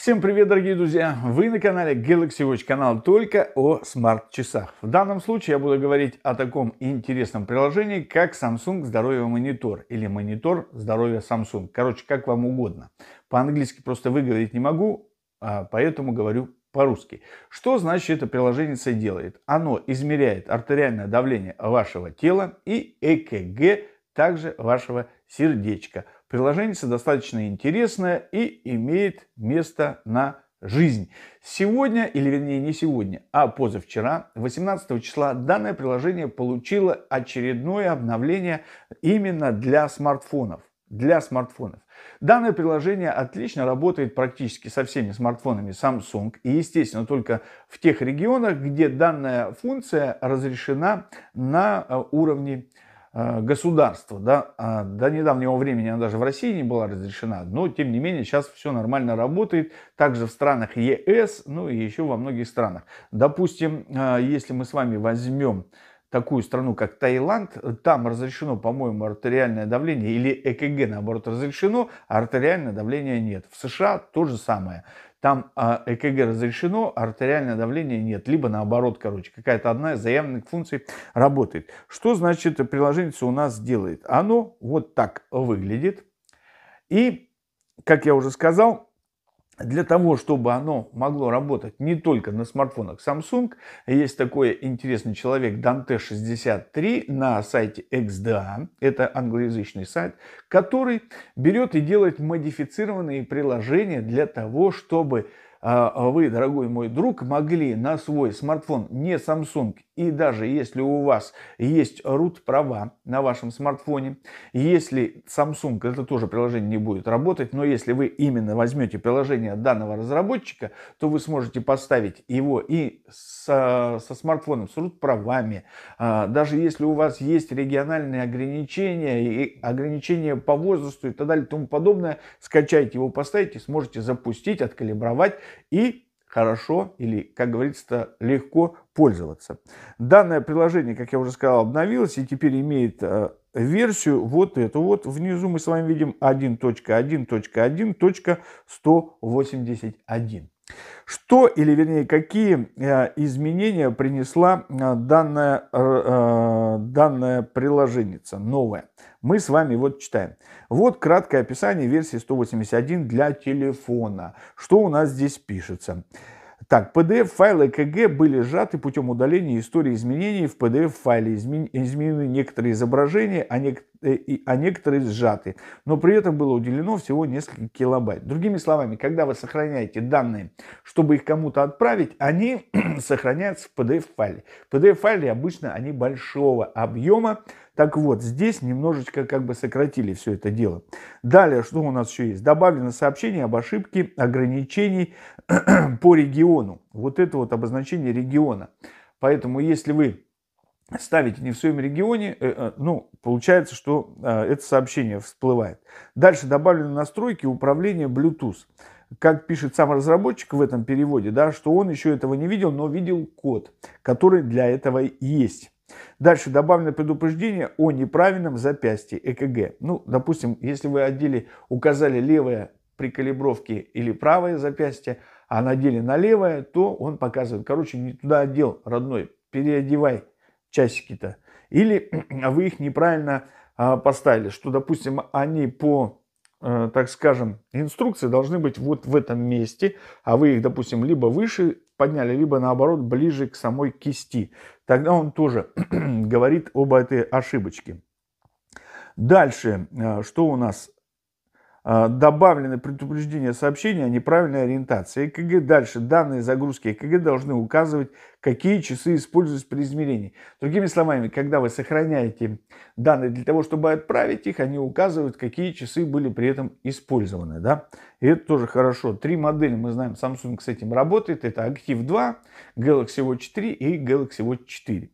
Всем привет, дорогие друзья! Вы на канале Galaxy Watch, канал только о смарт-часах. В данном случае я буду говорить о таком интересном приложении, как Samsung Здоровье Монитор или Монитор здоровья Samsung. Короче, как вам угодно. По-английски просто выговорить не могу, а поэтому говорю по-русски. Что значит это приложение делает? Оно измеряет артериальное давление вашего тела и ЭКГ также вашего сердечка – Приложение достаточно интересное и имеет место на жизнь. Сегодня, или вернее не сегодня, а позавчера, 18 числа, данное приложение получило очередное обновление именно для смартфонов. Для смартфонов. Данное приложение отлично работает практически со всеми смартфонами Samsung и, естественно, только в тех регионах, где данная функция разрешена на э, уровне Э, государства. Да? А до недавнего времени она даже в России не была разрешена, но тем не менее сейчас все нормально работает, также в странах ЕС, ну и еще во многих странах. Допустим, э, если мы с вами возьмем такую страну, как Таиланд, там разрешено, по-моему, артериальное давление или ЭКГ, наоборот, разрешено, а артериальное давление нет. В США то же самое там а, ЭКГ разрешено, а артериальное давление нет. Либо наоборот, короче, какая-то одна из заявленных функций работает. Что значит приложение у нас делает? Оно вот так выглядит. И, как я уже сказал, для того, чтобы оно могло работать не только на смартфонах Samsung, есть такой интересный человек Dante63 на сайте XDA, это англоязычный сайт, который берет и делает модифицированные приложения для того, чтобы а, вы, дорогой мой друг, могли на свой смартфон не Samsung, и даже если у вас есть root права на вашем смартфоне, если Samsung, это тоже приложение не будет работать, но если вы именно возьмете приложение данного разработчика, то вы сможете поставить его и со, со смартфоном с root правами, а, даже если у вас есть региональные ограничения и ограничения по возрасту и так далее и тому подобное. Скачайте его, поставите, сможете запустить, откалибровать и хорошо или, как говорится, легко пользоваться. Данное приложение, как я уже сказал, обновилось и теперь имеет э, версию вот эту. Вот внизу мы с вами видим 1.1.1.181. Что, или вернее, какие э, изменения принесла э, данная, э, данная приложение новая? Мы с вами вот читаем. Вот краткое описание версии 181 для телефона. Что у нас здесь пишется? Так, PDF-файлы КГ были сжаты путем удаления истории изменений. В PDF-файле изменены некоторые изображения, а, некоторые Э, а некоторые сжаты. Но при этом было уделено всего несколько килобайт. Другими словами, когда вы сохраняете данные, чтобы их кому-то отправить, они сохраняются в PDF-файле. PDF-файле обычно они большого объема. Так вот, здесь немножечко как бы сократили все это дело. Далее, что у нас еще есть? Добавлено сообщение об ошибке ограничений по региону. Вот это вот обозначение региона. Поэтому, если вы ставите не в своем регионе, э, э, ну, получается, что а, это сообщение всплывает. Дальше добавлены настройки управления Bluetooth. Как пишет сам разработчик в этом переводе, да, что он еще этого не видел, но видел код, который для этого есть. Дальше добавлено предупреждение о неправильном запястье ЭКГ. Ну, допустим, если вы одели, указали левое при калибровке или правое запястье, а надели на левое, то он показывает, короче, не туда одел, родной, переодевай часики-то. Или а вы их неправильно а, поставили, что, допустим, они по, э, так скажем, инструкции должны быть вот в этом месте, а вы их, допустим, либо выше подняли, либо наоборот ближе к самой кисти. Тогда он тоже говорит об этой ошибочке. Дальше, э, что у нас а, добавлены предупреждения сообщения о неправильной ориентации. ЭКГ дальше. Данные загрузки ЭКГ должны указывать, какие часы используются при измерении. Другими словами, когда вы сохраняете данные для того, чтобы отправить их, они указывают, какие часы были при этом использованы. Да? И это тоже хорошо. Три модели, мы знаем, Samsung с этим работает. Это Active 2, Galaxy Watch 3 и Galaxy Watch 4.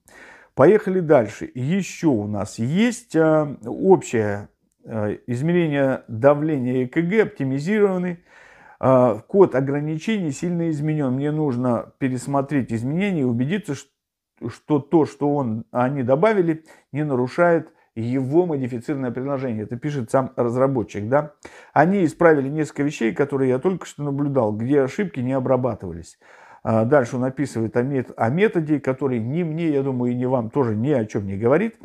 Поехали дальше. Еще у нас есть а, общая Э, измерения давления ЭКГ оптимизированы, э, код ограничений сильно изменен. Мне нужно пересмотреть изменения и убедиться, что то, что он, они добавили, не нарушает его модифицированное предложение. Это пишет сам разработчик. Да? Они исправили несколько вещей, которые я только что наблюдал, где ошибки не обрабатывались. Э, дальше он описывает о методе, который ни мне, я думаю, и не вам тоже ни о чем не говорит.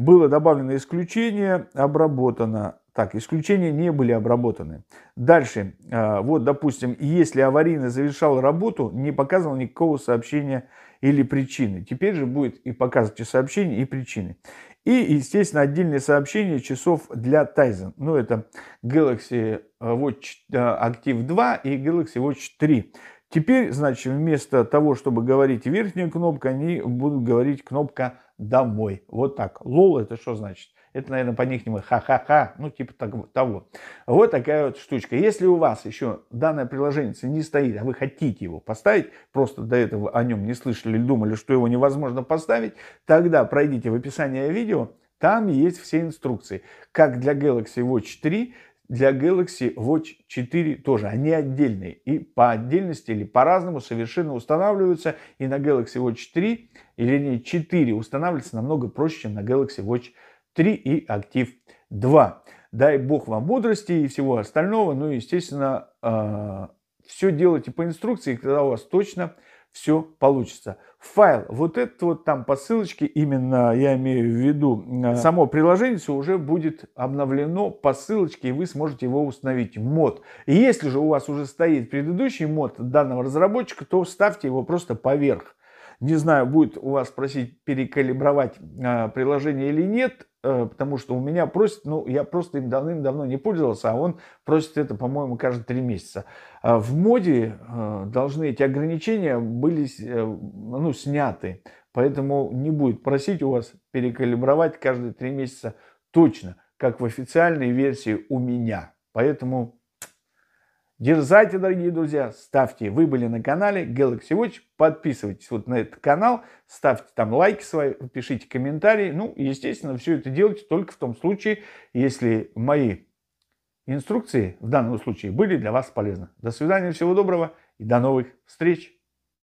Было добавлено исключение, обработано. Так, исключения не были обработаны. Дальше, а, вот, допустим, если аварийно завершал работу, не показывал никакого сообщения или причины. Теперь же будет и показывать и сообщение, и причины. И, естественно, отдельные сообщения часов для Tizen. Ну, это Galaxy Watch э, Active 2 и Galaxy Watch 3. Теперь, значит, вместо того, чтобы говорить верхняя кнопка, они будут говорить кнопка «домой». Вот так. Лол это что значит? Это, наверное, по-нихнему ха-ха-ха, ну, типа того. Вот такая вот штучка. Если у вас еще данное приложение не стоит, а вы хотите его поставить, просто до этого о нем не слышали или думали, что его невозможно поставить, тогда пройдите в описание видео, там есть все инструкции, как для Galaxy Watch 3, для Galaxy Watch 4 тоже. Они отдельные и по отдельности или по-разному совершенно устанавливаются. И на Galaxy Watch 3 или не 4 устанавливается намного проще, чем на Galaxy Watch 3 и Active 2. Дай бог вам мудрости и всего остального. Ну и, естественно, а, все делайте по инструкции, и тогда у вас точно все получится. Файл, вот это вот там по ссылочке, именно я имею в виду, э, само приложение все уже будет обновлено по ссылочке, и вы сможете его установить, мод. И если же у вас уже стоит предыдущий мод данного разработчика, то ставьте его просто поверх. Не знаю, будет у вас просить перекалибровать э, приложение или нет, э, потому что у меня просит, ну, я просто им давным-давно не пользовался, а он просит это, по-моему, каждые три месяца. Э, в моде э, должны эти ограничения были, э, ну, сняты, поэтому не будет просить у вас перекалибровать каждые три месяца точно, как в официальной версии у меня. Поэтому Дерзайте, дорогие друзья, ставьте. Вы были на канале Galaxy Watch. Подписывайтесь вот на этот канал, ставьте там лайки свои, пишите комментарии. Ну, естественно, все это делайте только в том случае, если мои инструкции в данном случае были для вас полезны. До свидания, всего доброго и до новых встреч!